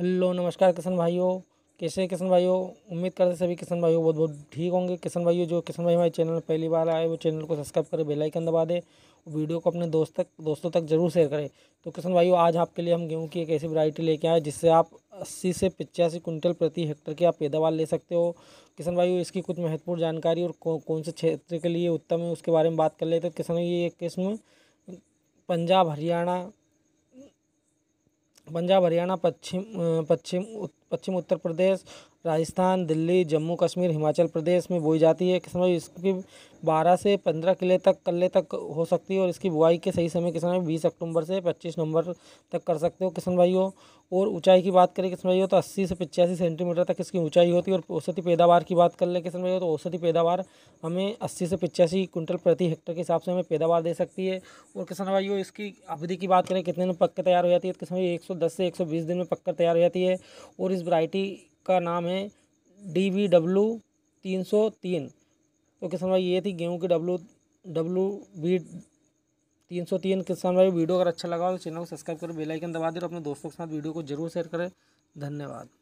hello नमस्कार किशन भाइयों कैसे किशन भाइयों उम्मीद करते सभी किशन भाइयों बहुत बहुत ठीक होंगे किशन भाइयों जो किशन भाई हमारे चैनल पहली बार आए वो चैनल को सब्सक्राइब करें बेल आइकन दबा दें वीडियो को अपने दोस्त तक दोस्तों तक जरूर शेयर करें तो किशन भाइयों आज आपके लिए हम गेहूँ की एक ऐसी वैरायटी लेके आए जिससे आप अस्सी से पचासी कुंटल प्रति हेक्टर की आप पैदावार ले सकते हो किशन भाइयों इसकी कुछ महत्वपूर्ण जानकारी और कौन से क्षेत्र के लिए उत्तम है उसके बारे में बात कर लेते हैं तो भाई ये किस्म पंजाब हरियाणा पंजाब हरियाणा पश्चिम पश्चिम पश्चिम उत्तर प्रदेश राजस्थान दिल्ली जम्मू कश्मीर हिमाचल प्रदेश में बोई जाती है किसान भाई इसकी बारह से पंद्रह किले तक कल्ले तक हो सकती है और इसकी बुआई के सही समय किसान भाई बीस अक्टूबर से पच्चीस नवंबर तक कर सकते हो किसान भाइयों और ऊंचाई की बात करें किसान भाइयों तो अस्सी से पचासी सेंटीमीटर तक इसकी ऊंचाई होती है और औसती पैदावार की बात कर लें किसान भाइयों तो औसती पैदावार हमें अस्सी से पचासी कुंटल प्रति हेक्टर के हिसाब से हमें पैदावार दे सकती है और किसान भाइयों इसकी अवधि की बात करें कितने में पक्कर तैयार हो जाती है किसान भाई एक से एक दिन में पक्कर तैयार हो जाती है और इस वरायटी का नाम है डी वी डब्लू तीन सौ तीन तो किसान भाई ये थी गेहूँ की डब्लू डब्लू बी तीन सौ तीन किसान भाई वीडियो अगर अच्छा लगा तो चैनल को सब्सक्राइब करें बेल आइकन दबा दें और अपने दोस्तों के साथ वीडियो को जरूर शेयर करें धन्यवाद